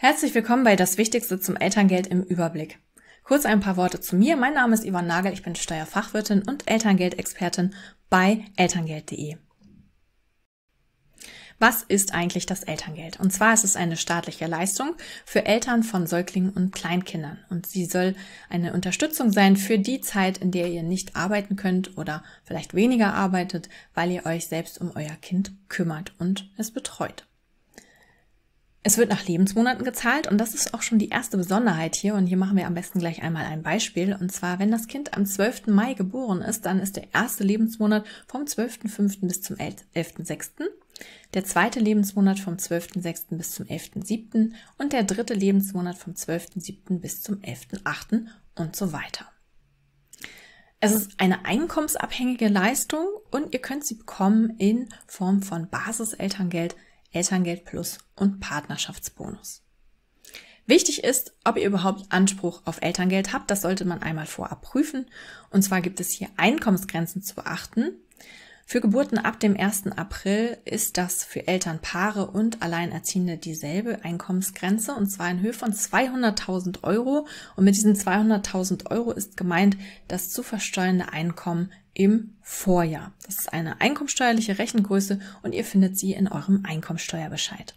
Herzlich willkommen bei Das Wichtigste zum Elterngeld im Überblick. Kurz ein paar Worte zu mir. Mein Name ist Ivan Nagel, ich bin Steuerfachwirtin und Elterngeldexpertin bei elterngeld.de. Was ist eigentlich das Elterngeld? Und zwar ist es eine staatliche Leistung für Eltern von Säuglingen und Kleinkindern. Und sie soll eine Unterstützung sein für die Zeit, in der ihr nicht arbeiten könnt oder vielleicht weniger arbeitet, weil ihr euch selbst um euer Kind kümmert und es betreut. Es wird nach Lebensmonaten gezahlt und das ist auch schon die erste Besonderheit hier und hier machen wir am besten gleich einmal ein Beispiel und zwar, wenn das Kind am 12. Mai geboren ist, dann ist der erste Lebensmonat vom 12.5. bis zum 11.6., der zweite Lebensmonat vom 12.6. bis zum 11.7. und der dritte Lebensmonat vom 12.7. bis zum 11.8. und so weiter. Es ist eine einkommensabhängige Leistung und ihr könnt sie bekommen in Form von Basiselterngeld, Elterngeld Plus und Partnerschaftsbonus. Wichtig ist, ob ihr überhaupt Anspruch auf Elterngeld habt. Das sollte man einmal vorab prüfen. Und zwar gibt es hier Einkommensgrenzen zu beachten. Für Geburten ab dem 1. April ist das für Elternpaare und Alleinerziehende dieselbe Einkommensgrenze und zwar in Höhe von 200.000 Euro. Und mit diesen 200.000 Euro ist gemeint das zu versteuernde Einkommen im Vorjahr. Das ist eine einkommensteuerliche Rechengröße und ihr findet sie in eurem Einkommensteuerbescheid.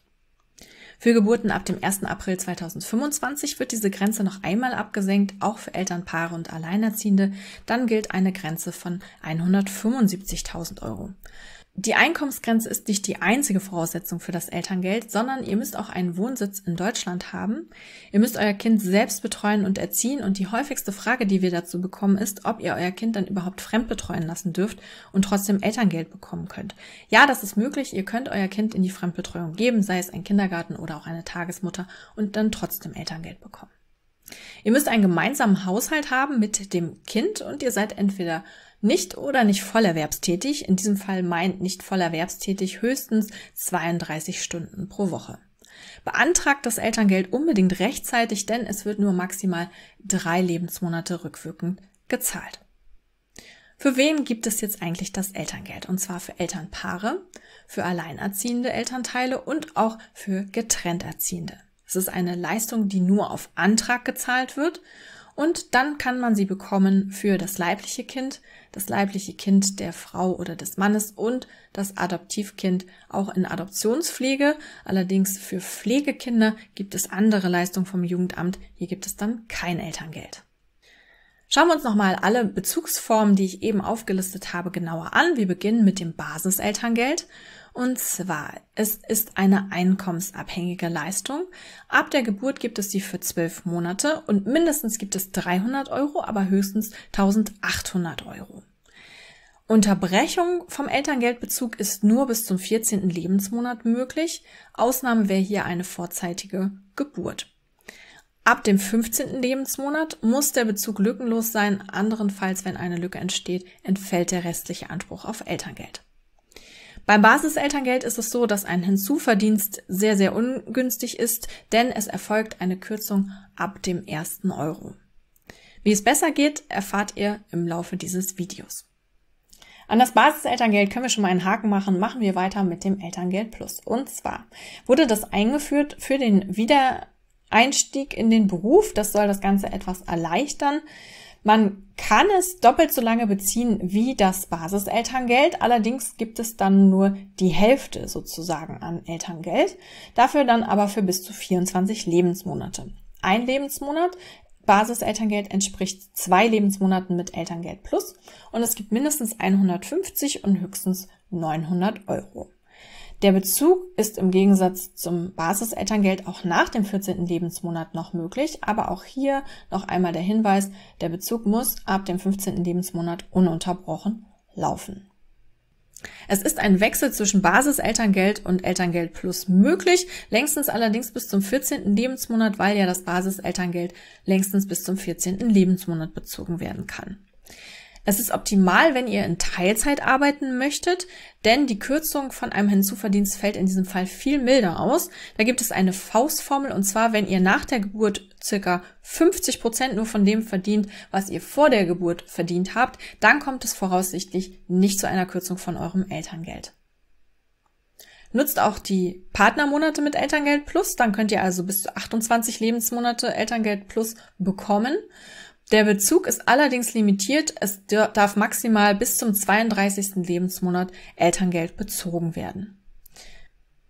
Für Geburten ab dem 1. April 2025 wird diese Grenze noch einmal abgesenkt, auch für Elternpaare und Alleinerziehende. Dann gilt eine Grenze von 175.000 Euro. Die Einkommensgrenze ist nicht die einzige Voraussetzung für das Elterngeld, sondern ihr müsst auch einen Wohnsitz in Deutschland haben. Ihr müsst euer Kind selbst betreuen und erziehen und die häufigste Frage, die wir dazu bekommen, ist, ob ihr euer Kind dann überhaupt fremd betreuen lassen dürft und trotzdem Elterngeld bekommen könnt. Ja, das ist möglich. Ihr könnt euer Kind in die Fremdbetreuung geben, sei es ein Kindergarten oder auch eine Tagesmutter und dann trotzdem Elterngeld bekommen. Ihr müsst einen gemeinsamen Haushalt haben mit dem Kind und ihr seid entweder nicht oder nicht vollerwerbstätig, in diesem Fall meint nicht vollerwerbstätig höchstens 32 Stunden pro Woche. Beantragt das Elterngeld unbedingt rechtzeitig, denn es wird nur maximal drei Lebensmonate rückwirkend gezahlt. Für wen gibt es jetzt eigentlich das Elterngeld? Und zwar für Elternpaare, für alleinerziehende Elternteile und auch für getrennterziehende. Es ist eine Leistung, die nur auf Antrag gezahlt wird und dann kann man sie bekommen für das leibliche Kind, das leibliche Kind der Frau oder des Mannes und das Adoptivkind auch in Adoptionspflege. Allerdings für Pflegekinder gibt es andere Leistungen vom Jugendamt. Hier gibt es dann kein Elterngeld. Schauen wir uns nochmal alle Bezugsformen, die ich eben aufgelistet habe, genauer an. Wir beginnen mit dem Basiselterngeld. Und zwar, es ist eine einkommensabhängige Leistung. Ab der Geburt gibt es sie für zwölf Monate und mindestens gibt es 300 Euro, aber höchstens 1800 Euro. Unterbrechung vom Elterngeldbezug ist nur bis zum 14. Lebensmonat möglich. Ausnahme wäre hier eine vorzeitige Geburt. Ab dem 15. Lebensmonat muss der Bezug lückenlos sein. Anderenfalls, wenn eine Lücke entsteht, entfällt der restliche Anspruch auf Elterngeld. Beim Basiselterngeld ist es so, dass ein Hinzuverdienst sehr, sehr ungünstig ist, denn es erfolgt eine Kürzung ab dem ersten Euro. Wie es besser geht, erfahrt ihr im Laufe dieses Videos. An das Basiselterngeld können wir schon mal einen Haken machen. Machen wir weiter mit dem Elterngeld Plus. Und zwar wurde das eingeführt für den Wiedereinstieg in den Beruf. Das soll das Ganze etwas erleichtern. Man kann es doppelt so lange beziehen wie das Basiselterngeld, allerdings gibt es dann nur die Hälfte sozusagen an Elterngeld, dafür dann aber für bis zu 24 Lebensmonate. Ein Lebensmonat Basiselterngeld entspricht zwei Lebensmonaten mit Elterngeld Plus und es gibt mindestens 150 und höchstens 900 Euro. Der Bezug ist im Gegensatz zum Basiselterngeld auch nach dem 14. Lebensmonat noch möglich, aber auch hier noch einmal der Hinweis, der Bezug muss ab dem 15. Lebensmonat ununterbrochen laufen. Es ist ein Wechsel zwischen Basiselterngeld und Elterngeld Plus möglich, längstens allerdings bis zum 14. Lebensmonat, weil ja das Basiselterngeld längstens bis zum 14. Lebensmonat bezogen werden kann. Es ist optimal, wenn ihr in Teilzeit arbeiten möchtet, denn die Kürzung von einem Hinzuverdienst fällt in diesem Fall viel milder aus. Da gibt es eine Faustformel und zwar, wenn ihr nach der Geburt circa 50 Prozent nur von dem verdient, was ihr vor der Geburt verdient habt, dann kommt es voraussichtlich nicht zu einer Kürzung von eurem Elterngeld. Nutzt auch die Partnermonate mit Elterngeld Plus, dann könnt ihr also bis zu 28 Lebensmonate Elterngeld Plus bekommen. Der Bezug ist allerdings limitiert, es darf maximal bis zum 32. Lebensmonat Elterngeld bezogen werden.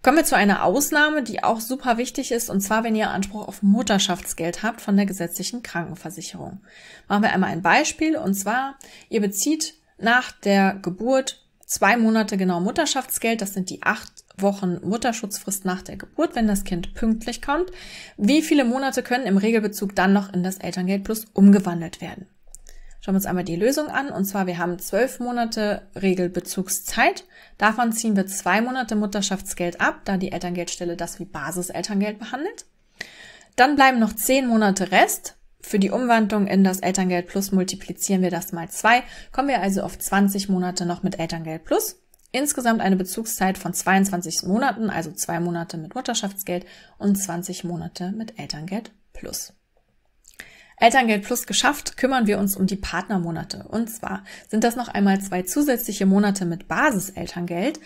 Kommen wir zu einer Ausnahme, die auch super wichtig ist, und zwar, wenn ihr Anspruch auf Mutterschaftsgeld habt von der gesetzlichen Krankenversicherung. Machen wir einmal ein Beispiel, und zwar, ihr bezieht nach der Geburt zwei Monate genau Mutterschaftsgeld, das sind die acht Wochen Mutterschutzfrist nach der Geburt, wenn das Kind pünktlich kommt. Wie viele Monate können im Regelbezug dann noch in das Elterngeld Plus umgewandelt werden? Schauen wir uns einmal die Lösung an. Und zwar, wir haben zwölf Monate Regelbezugszeit. Davon ziehen wir zwei Monate Mutterschaftsgeld ab, da die Elterngeldstelle das wie Basiselterngeld behandelt. Dann bleiben noch zehn Monate Rest. Für die Umwandlung in das Elterngeld Plus multiplizieren wir das mal zwei, kommen wir also auf 20 Monate noch mit Elterngeld Plus. Insgesamt eine Bezugszeit von 22 Monaten, also zwei Monate mit Mutterschaftsgeld und 20 Monate mit Elterngeld plus. Elterngeld Plus geschafft, kümmern wir uns um die Partnermonate. Und zwar sind das noch einmal zwei zusätzliche Monate mit Basiselterngeld,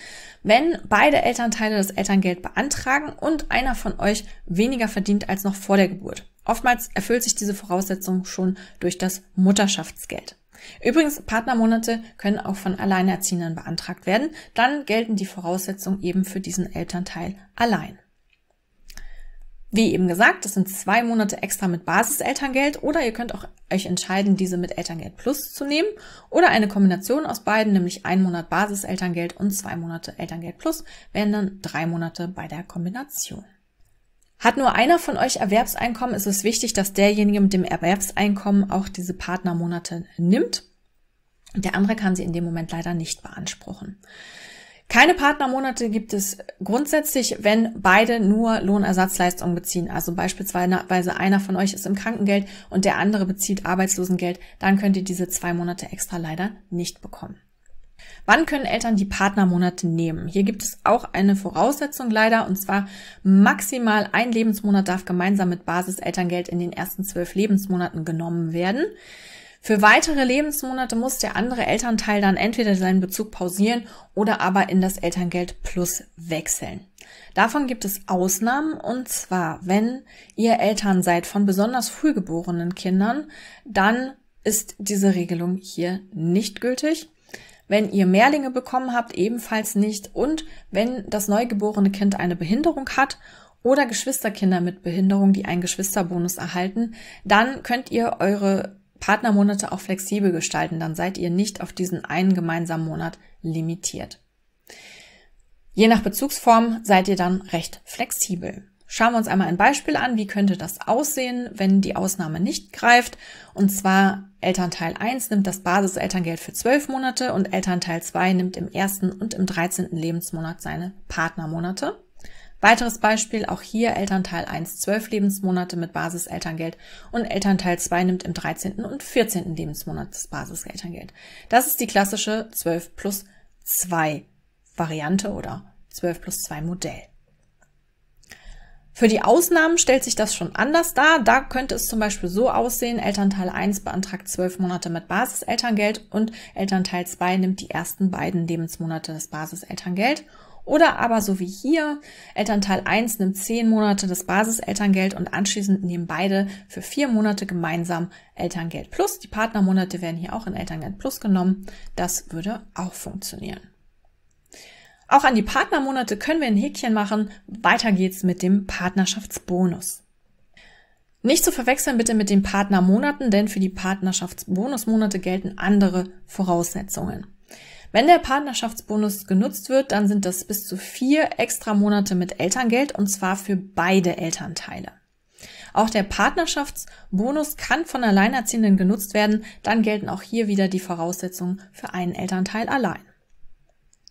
wenn beide Elternteile das Elterngeld beantragen und einer von euch weniger verdient als noch vor der Geburt. Oftmals erfüllt sich diese Voraussetzung schon durch das Mutterschaftsgeld. Übrigens, Partnermonate können auch von Alleinerziehenden beantragt werden. Dann gelten die Voraussetzungen eben für diesen Elternteil allein. Wie eben gesagt, das sind zwei Monate extra mit Basiselterngeld oder ihr könnt auch euch entscheiden, diese mit Elterngeld Plus zu nehmen oder eine Kombination aus beiden, nämlich ein Monat Basiselterngeld und zwei Monate Elterngeld Plus, wären dann drei Monate bei der Kombination. Hat nur einer von euch Erwerbseinkommen, ist es wichtig, dass derjenige mit dem Erwerbseinkommen auch diese Partnermonate nimmt. Der andere kann sie in dem Moment leider nicht beanspruchen. Keine Partnermonate gibt es grundsätzlich, wenn beide nur Lohnersatzleistungen beziehen. Also beispielsweise einer von euch ist im Krankengeld und der andere bezieht Arbeitslosengeld. Dann könnt ihr diese zwei Monate extra leider nicht bekommen. Wann können Eltern die Partnermonate nehmen? Hier gibt es auch eine Voraussetzung leider, und zwar maximal ein Lebensmonat darf gemeinsam mit Basiselterngeld in den ersten zwölf Lebensmonaten genommen werden. Für weitere Lebensmonate muss der andere Elternteil dann entweder seinen Bezug pausieren oder aber in das Elterngeld Plus wechseln. Davon gibt es Ausnahmen und zwar, wenn ihr Eltern seid von besonders früh geborenen Kindern, dann ist diese Regelung hier nicht gültig wenn ihr Mehrlinge bekommen habt, ebenfalls nicht und wenn das neugeborene Kind eine Behinderung hat oder Geschwisterkinder mit Behinderung, die einen Geschwisterbonus erhalten, dann könnt ihr eure Partnermonate auch flexibel gestalten, dann seid ihr nicht auf diesen einen gemeinsamen Monat limitiert. Je nach Bezugsform seid ihr dann recht flexibel. Schauen wir uns einmal ein Beispiel an, wie könnte das aussehen, wenn die Ausnahme nicht greift. Und zwar Elternteil 1 nimmt das Basiselterngeld für 12 Monate und Elternteil 2 nimmt im ersten und im 13. Lebensmonat seine Partnermonate. Weiteres Beispiel, auch hier Elternteil 1 12 Lebensmonate mit Basiselterngeld und Elternteil 2 nimmt im 13. und 14. Lebensmonat das Basiselterngeld. Das ist die klassische 12 plus 2 Variante oder 12 plus 2 Modell. Für die Ausnahmen stellt sich das schon anders dar. Da könnte es zum Beispiel so aussehen, Elternteil 1 beantragt zwölf Monate mit Basiselterngeld und Elternteil 2 nimmt die ersten beiden Lebensmonate das Basiselterngeld. Oder aber so wie hier, Elternteil 1 nimmt zehn Monate das Basiselterngeld und anschließend nehmen beide für vier Monate gemeinsam Elterngeld Plus. Die Partnermonate werden hier auch in Elterngeld Plus genommen. Das würde auch funktionieren. Auch an die Partnermonate können wir ein Häkchen machen. Weiter geht's mit dem Partnerschaftsbonus. Nicht zu verwechseln bitte mit den Partnermonaten, denn für die Partnerschaftsbonusmonate gelten andere Voraussetzungen. Wenn der Partnerschaftsbonus genutzt wird, dann sind das bis zu vier extra Monate mit Elterngeld und zwar für beide Elternteile. Auch der Partnerschaftsbonus kann von Alleinerziehenden genutzt werden, dann gelten auch hier wieder die Voraussetzungen für einen Elternteil allein.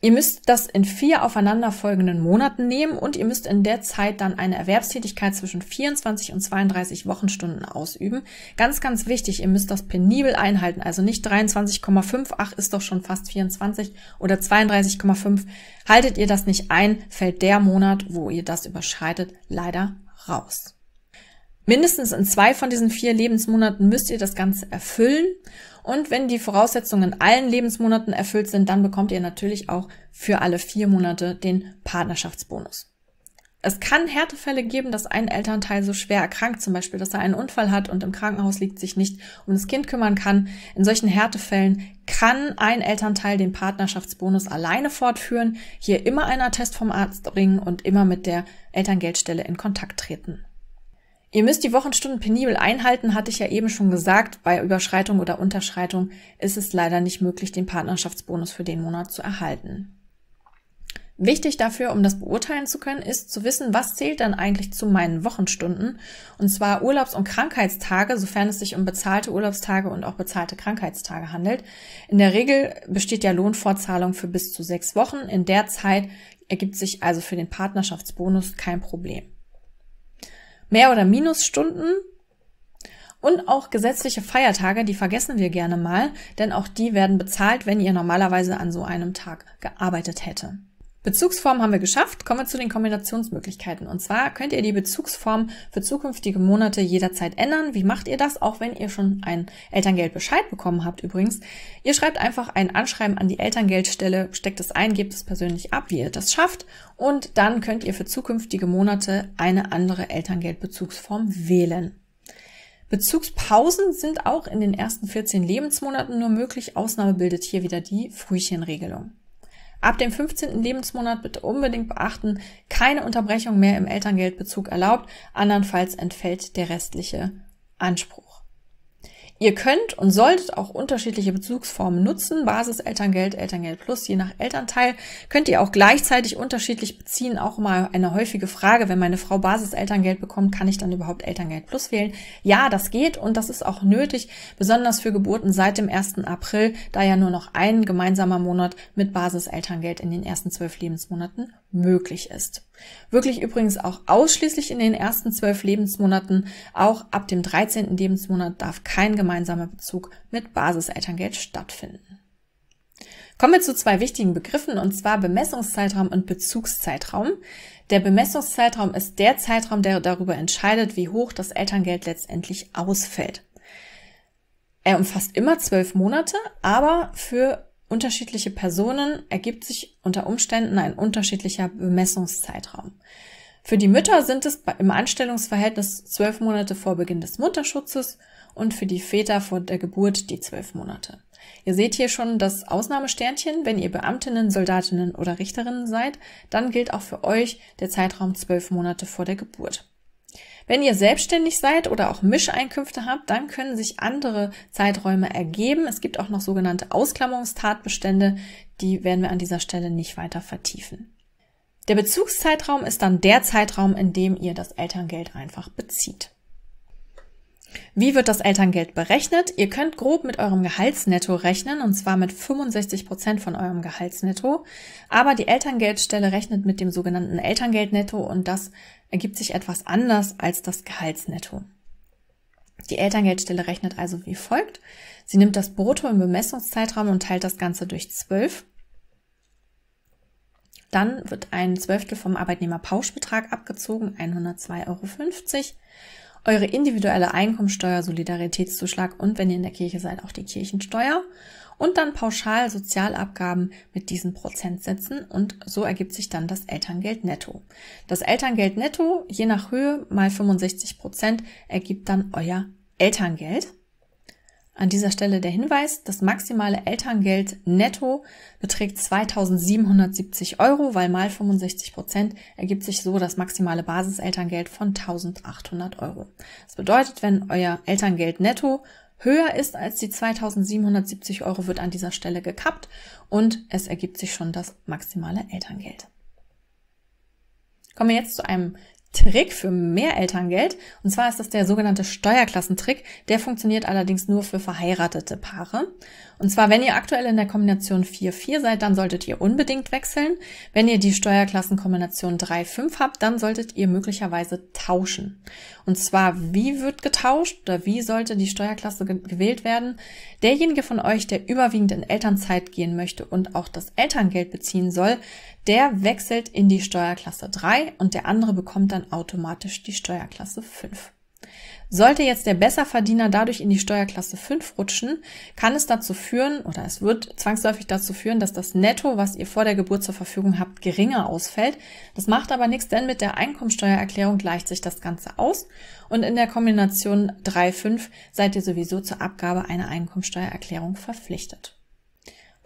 Ihr müsst das in vier aufeinanderfolgenden Monaten nehmen und ihr müsst in der Zeit dann eine Erwerbstätigkeit zwischen 24 und 32 Wochenstunden ausüben. Ganz, ganz wichtig, ihr müsst das penibel einhalten. Also nicht 23,5, ach, ist doch schon fast 24 oder 32,5. Haltet ihr das nicht ein, fällt der Monat, wo ihr das überschreitet, leider raus. Mindestens in zwei von diesen vier Lebensmonaten müsst ihr das Ganze erfüllen und wenn die Voraussetzungen in allen Lebensmonaten erfüllt sind, dann bekommt ihr natürlich auch für alle vier Monate den Partnerschaftsbonus. Es kann Härtefälle geben, dass ein Elternteil so schwer erkrankt, zum Beispiel, dass er einen Unfall hat und im Krankenhaus liegt, sich nicht um das Kind kümmern kann. In solchen Härtefällen kann ein Elternteil den Partnerschaftsbonus alleine fortführen, hier immer einen Attest vom Arzt bringen und immer mit der Elterngeldstelle in Kontakt treten. Ihr müsst die Wochenstunden penibel einhalten, hatte ich ja eben schon gesagt. Bei Überschreitung oder Unterschreitung ist es leider nicht möglich, den Partnerschaftsbonus für den Monat zu erhalten. Wichtig dafür, um das beurteilen zu können, ist zu wissen, was zählt dann eigentlich zu meinen Wochenstunden. Und zwar Urlaubs- und Krankheitstage, sofern es sich um bezahlte Urlaubstage und auch bezahlte Krankheitstage handelt. In der Regel besteht ja Lohnfortzahlung für bis zu sechs Wochen. In der Zeit ergibt sich also für den Partnerschaftsbonus kein Problem. Mehr- oder Minusstunden und auch gesetzliche Feiertage, die vergessen wir gerne mal, denn auch die werden bezahlt, wenn ihr normalerweise an so einem Tag gearbeitet hätte. Bezugsform haben wir geschafft. Kommen wir zu den Kombinationsmöglichkeiten. Und zwar könnt ihr die Bezugsform für zukünftige Monate jederzeit ändern. Wie macht ihr das? Auch wenn ihr schon ein Elterngeldbescheid bekommen habt übrigens. Ihr schreibt einfach ein Anschreiben an die Elterngeldstelle, steckt es ein, gebt es persönlich ab, wie ihr das schafft. Und dann könnt ihr für zukünftige Monate eine andere Elterngeldbezugsform wählen. Bezugspausen sind auch in den ersten 14 Lebensmonaten nur möglich. Ausnahme bildet hier wieder die Frühchenregelung. Ab dem 15. Lebensmonat bitte unbedingt beachten, keine Unterbrechung mehr im Elterngeldbezug erlaubt, andernfalls entfällt der restliche Anspruch. Ihr könnt und solltet auch unterschiedliche Bezugsformen nutzen. Basiselterngeld, elterngeld Plus, je nach Elternteil. Könnt ihr auch gleichzeitig unterschiedlich beziehen. Auch mal eine häufige Frage, wenn meine Frau Basiselterngeld bekommt, kann ich dann überhaupt Elterngeld Plus wählen? Ja, das geht und das ist auch nötig, besonders für Geburten seit dem 1. April, da ja nur noch ein gemeinsamer Monat mit Basiselterngeld in den ersten zwölf Lebensmonaten möglich ist. Wirklich übrigens auch ausschließlich in den ersten zwölf Lebensmonaten, auch ab dem 13. Lebensmonat darf kein gemeinsamer Bezug mit Basiselterngeld stattfinden. Kommen wir zu zwei wichtigen Begriffen, und zwar Bemessungszeitraum und Bezugszeitraum. Der Bemessungszeitraum ist der Zeitraum, der darüber entscheidet, wie hoch das Elterngeld letztendlich ausfällt. Er umfasst immer zwölf Monate, aber für unterschiedliche Personen ergibt sich unter Umständen ein unterschiedlicher Bemessungszeitraum. Für die Mütter sind es im Anstellungsverhältnis zwölf Monate vor Beginn des Mutterschutzes und für die Väter vor der Geburt die zwölf Monate. Ihr seht hier schon das Ausnahmesternchen. Wenn ihr Beamtinnen, Soldatinnen oder Richterinnen seid, dann gilt auch für euch der Zeitraum zwölf Monate vor der Geburt. Wenn ihr selbstständig seid oder auch Mischeinkünfte habt, dann können sich andere Zeiträume ergeben. Es gibt auch noch sogenannte Ausklammerungstatbestände, die werden wir an dieser Stelle nicht weiter vertiefen. Der Bezugszeitraum ist dann der Zeitraum, in dem ihr das Elterngeld einfach bezieht. Wie wird das Elterngeld berechnet? Ihr könnt grob mit eurem Gehaltsnetto rechnen, und zwar mit 65 Prozent von eurem Gehaltsnetto. Aber die Elterngeldstelle rechnet mit dem sogenannten Elterngeldnetto und das ergibt sich etwas anders als das Gehaltsnetto. Die Elterngeldstelle rechnet also wie folgt. Sie nimmt das Brutto im Bemessungszeitraum und teilt das Ganze durch 12. Dann wird ein Zwölftel vom Arbeitnehmerpauschbetrag abgezogen, 102,50 Euro eure individuelle Einkommensteuer, Solidaritätszuschlag und wenn ihr in der Kirche seid, auch die Kirchensteuer und dann pauschal Sozialabgaben mit diesen Prozentsätzen und so ergibt sich dann das Elterngeld netto. Das Elterngeld netto je nach Höhe mal 65 Prozent ergibt dann euer Elterngeld. An dieser Stelle der Hinweis, das maximale Elterngeld netto beträgt 2770 Euro, weil mal 65 Prozent ergibt sich so das maximale Basiselterngeld von 1800 Euro. Das bedeutet, wenn euer Elterngeld netto höher ist als die 2770 Euro, wird an dieser Stelle gekappt und es ergibt sich schon das maximale Elterngeld. Kommen wir jetzt zu einem Trick für mehr Elterngeld. Und zwar ist das der sogenannte Steuerklassentrick. Der funktioniert allerdings nur für verheiratete Paare. Und zwar, wenn ihr aktuell in der Kombination 4-4 seid, dann solltet ihr unbedingt wechseln. Wenn ihr die Steuerklassenkombination 3-5 habt, dann solltet ihr möglicherweise tauschen. Und zwar, wie wird getauscht oder wie sollte die Steuerklasse gewählt werden? Derjenige von euch, der überwiegend in Elternzeit gehen möchte und auch das Elterngeld beziehen soll, der wechselt in die Steuerklasse 3 und der andere bekommt dann automatisch die Steuerklasse 5. Sollte jetzt der Besserverdiener dadurch in die Steuerklasse 5 rutschen, kann es dazu führen oder es wird zwangsläufig dazu führen, dass das Netto, was ihr vor der Geburt zur Verfügung habt, geringer ausfällt. Das macht aber nichts, denn mit der Einkommensteuererklärung gleicht sich das Ganze aus und in der Kombination 3-5 seid ihr sowieso zur Abgabe einer Einkommensteuererklärung verpflichtet.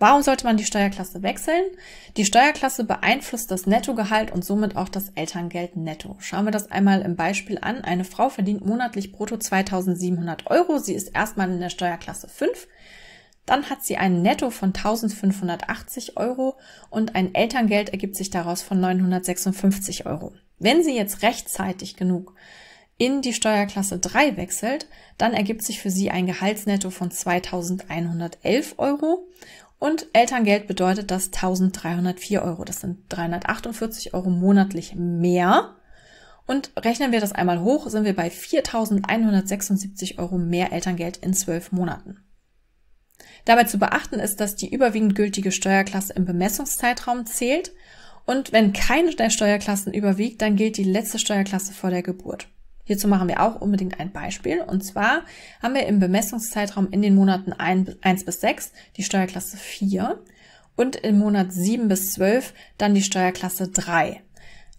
Warum sollte man die Steuerklasse wechseln? Die Steuerklasse beeinflusst das Nettogehalt und somit auch das Elterngeld netto. Schauen wir das einmal im Beispiel an. Eine Frau verdient monatlich brutto 2700 Euro. Sie ist erstmal in der Steuerklasse 5. Dann hat sie ein Netto von 1580 Euro und ein Elterngeld ergibt sich daraus von 956 Euro. Wenn sie jetzt rechtzeitig genug in die Steuerklasse 3 wechselt, dann ergibt sich für sie ein Gehaltsnetto von 2111 Euro und Elterngeld bedeutet das 1304 Euro. Das sind 348 Euro monatlich mehr. Und rechnen wir das einmal hoch, sind wir bei 4176 Euro mehr Elterngeld in zwölf Monaten. Dabei zu beachten ist, dass die überwiegend gültige Steuerklasse im Bemessungszeitraum zählt und wenn keine der Steuerklassen überwiegt, dann gilt die letzte Steuerklasse vor der Geburt. Hierzu machen wir auch unbedingt ein Beispiel. Und zwar haben wir im Bemessungszeitraum in den Monaten 1 bis 6 die Steuerklasse 4 und im Monat 7 bis 12 dann die Steuerklasse 3.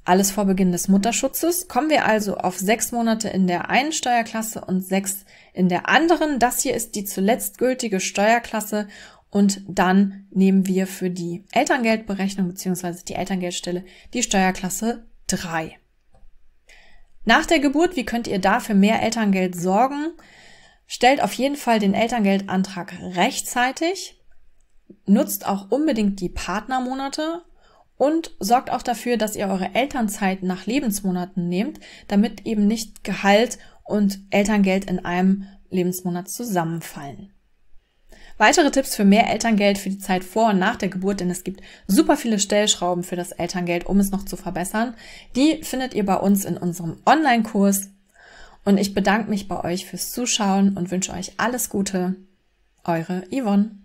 Alles vor Beginn des Mutterschutzes kommen wir also auf sechs Monate in der einen Steuerklasse und sechs in der anderen. Das hier ist die zuletzt gültige Steuerklasse und dann nehmen wir für die Elterngeldberechnung bzw. die Elterngeldstelle die Steuerklasse 3. Nach der Geburt, wie könnt ihr da für mehr Elterngeld sorgen? Stellt auf jeden Fall den Elterngeldantrag rechtzeitig, nutzt auch unbedingt die Partnermonate und sorgt auch dafür, dass ihr eure Elternzeit nach Lebensmonaten nehmt, damit eben nicht Gehalt und Elterngeld in einem Lebensmonat zusammenfallen. Weitere Tipps für mehr Elterngeld für die Zeit vor und nach der Geburt, denn es gibt super viele Stellschrauben für das Elterngeld, um es noch zu verbessern, die findet ihr bei uns in unserem Online-Kurs. Und ich bedanke mich bei euch fürs Zuschauen und wünsche euch alles Gute. Eure Yvonne.